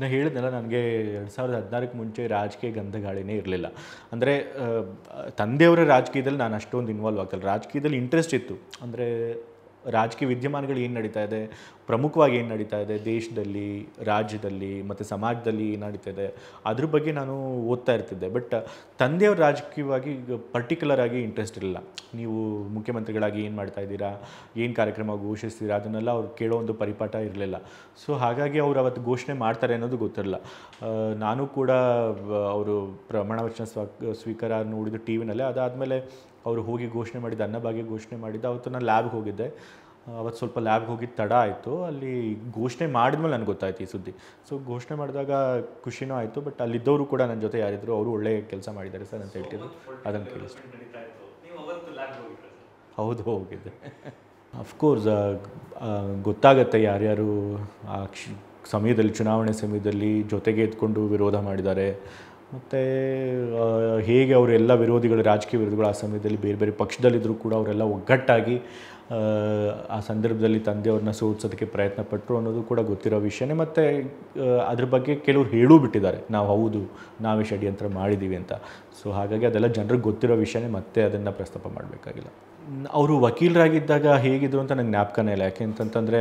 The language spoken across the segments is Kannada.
ನಾನು ಹೇಳಿದ್ನಲ್ಲ ನನಗೆ ಎರಡು ಸಾವಿರದ ಹದಿನಾರಕ್ಕೆ ಮುಂಚೆ ರಾಜಕೀಯ ಗಂಧಗಾಳಿನೇ ಇರಲಿಲ್ಲ ಅಂದರೆ ತಂದೆಯವರ ರಾಜಕೀಯದಲ್ಲಿ ನಾನು ಅಷ್ಟೊಂದು ಇನ್ವಾಲ್ವ್ ಆಗ್ತಲ್ಲ ರಾಜಕೀಯದಲ್ಲಿ ಇಂಟ್ರೆಸ್ಟ್ ಇತ್ತು ಅಂದರೆ ರಾಜಕೀಯ ವಿದ್ಯಮಾನಗಳು ಏನು ನಡೀತಾ ಇದೆ ಪ್ರಮುಖವಾಗಿ ಏನು ನಡೀತಾ ಇದೆ ದೇಶದಲ್ಲಿ ರಾಜ್ಯದಲ್ಲಿ ಮತ್ತು ಸಮಾಜದಲ್ಲಿ ಏನು ನಡೀತಾ ಇದೆ ಅದ್ರ ಬಗ್ಗೆ ನಾನು ಓದ್ತಾ ಇರ್ತಿದ್ದೆ ಬಟ್ ತಂದೆಯವ್ರ ರಾಜಕೀಯವಾಗಿ ಪರ್ಟಿಕ್ಯುಲರ್ ಆಗಿ ಇಂಟ್ರೆಸ್ಟ್ ಇರಲಿಲ್ಲ ನೀವು ಮುಖ್ಯಮಂತ್ರಿಗಳಾಗಿ ಏನು ಮಾಡ್ತಾ ಇದ್ದೀರಾ ಏನು ಕಾರ್ಯಕ್ರಮ ಘೋಷಿಸ್ತೀರಾ ಅದನ್ನೆಲ್ಲ ಅವ್ರು ಕೇಳೋ ಒಂದು ಪರಿಪಾಠ ಇರಲಿಲ್ಲ ಸೊ ಹಾಗಾಗಿ ಅವ್ರು ಅವತ್ತು ಘೋಷಣೆ ಮಾಡ್ತಾರೆ ಅನ್ನೋದು ಗೊತ್ತಿರಲಿಲ್ಲ ನಾನು ಕೂಡ ಅವರು ಪ್ರಮಾಣ ವಚನ ಸ್ವ ಸ್ವೀಕಾರ ನೋಡಿದ್ದು ಟಿ ವಿನಲ್ಲೇ ಅದಾದಮೇಲೆ ಅವರು ಹೋಗಿ ಘೋಷಣೆ ಮಾಡಿದ್ದು ಅನ್ನಭಾಗ್ಯ ಘೋಷಣೆ ಮಾಡಿದ್ದು ಅವತ್ತು ನಾನು ಲ್ಯಾಬ್ಗೆ ಹೋಗಿದ್ದೆ ಅವತ್ತು ಸ್ವಲ್ಪ ಲ್ಯಾಬ್ಗೆ ಹೋಗಿ ತಡ ಆಯಿತು ಅಲ್ಲಿ ಘೋಷಣೆ ಮಾಡಿದ್ಮೇಲೆ ನನಗೆ ಗೊತ್ತಾಯ್ತು ಈ ಸುದ್ದಿ ಸೊ ಘೋಷಣೆ ಮಾಡಿದಾಗ ಖುಷಿನೂ ಆಯಿತು ಬಟ್ ಅಲ್ಲಿದ್ದವರು ಕೂಡ ನನ್ನ ಜೊತೆ ಯಾರಿದ್ರು ಅವರು ಒಳ್ಳೆ ಕೆಲಸ ಮಾಡಿದ್ದಾರೆ ಸರ್ ಅಂತ ಹೇಳ್ತಿದ್ರು ಅದನ್ನು ಕೇಳಿಸ್ತು ಹೌದು ಹೋಗಿದ್ದೆ ಅಫ್ಕೋರ್ಸ್ ಗೊತ್ತಾಗತ್ತೆ ಯಾರ್ಯಾರು ಆ ಸಮಯದಲ್ಲಿ ಚುನಾವಣೆ ಸಮಯದಲ್ಲಿ ಜೊತೆಗೆ ಎತ್ಕೊಂಡು ವಿರೋಧ ಮಾಡಿದ್ದಾರೆ ಮತ್ತು ಹೇಗೆ ಅವರೆಲ್ಲ ವಿರೋಧಿಗಳು ರಾಜಕೀಯ ವಿರೋಧಿಗಳು ಆ ಸಮಯದಲ್ಲಿ ಬೇರೆ ಬೇರೆ ಪಕ್ಷದಲ್ಲಿದ್ದರೂ ಕೂಡ ಅವರೆಲ್ಲ ಒಗ್ಗಟ್ಟಾಗಿ ಆ ಸಂದರ್ಭದಲ್ಲಿ ತಂದೆಯವ್ರನ್ನ ಸೋಡ್ಸೋದಕ್ಕೆ ಪ್ರಯತ್ನ ಪಟ್ಟರು ಅನ್ನೋದು ಕೂಡ ಗೊತ್ತಿರೋ ವಿಷಯನೇ ಮತ್ತು ಅದ್ರ ಬಗ್ಗೆ ಕೆಲವ್ರು ಹೇಳೂ ಬಿಟ್ಟಿದ್ದಾರೆ ನಾವು ಹೌದು ನಾವೇ ಷಡ್ಯಂತ್ರ ಮಾಡಿದ್ದೀವಿ ಅಂತ ಸೊ ಹಾಗಾಗಿ ಅದೆಲ್ಲ ಜನರಿಗೆ ಗೊತ್ತಿರೋ ವಿಷಯನೇ ಮತ್ತೆ ಅದನ್ನು ಪ್ರಸ್ತಾಪ ಮಾಡಬೇಕಾಗಿಲ್ಲ ಅವರು ವಕೀಲರಾಗಿದ್ದಾಗ ಹೇಗಿದ್ರು ಅಂತ ನನಗೆ ಜ್ಞಾಪಕನೇ ಇಲ್ಲ ಯಾಕೆ ಅಂತಂತಂದರೆ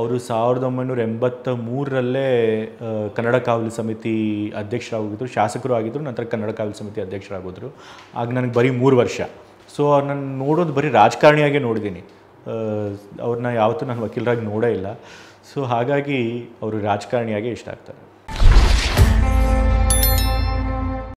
ಅವರು ಸಾವಿರದ ಒಂಬೈನೂರ ಎಂಬತ್ತ ಮೂರರಲ್ಲೇ ಕನ್ನಡ ಕಾವಲು ಸಮಿತಿ ಅಧ್ಯಕ್ಷರಾಗಿದ್ದರು ಶಾಸಕರು ಆಗಿದ್ದರು ನಂತರ ಕನ್ನಡ ಕಾವಲು ಸಮಿತಿ ಅಧ್ಯಕ್ಷರಾಗೋದ್ರು ಆಗ ನನಗೆ ಬರೀ ಮೂರು ವರ್ಷ ಸೊ ನಾನು ನೋಡೋದು ಬರೀ ರಾಜಕಾರಣಿಯಾಗೆ ನೋಡಿದ್ದೀನಿ ಅವ್ರನ್ನ ಯಾವತ್ತೂ ನಾನು ವಕೀಲರಾಗಿ ನೋಡೇ ಇಲ್ಲ ಸೊ ಹಾಗಾಗಿ ಅವರು ರಾಜಕಾರಣಿಯಾಗೆ ಇಷ್ಟ ಆಗ್ತಾರೆ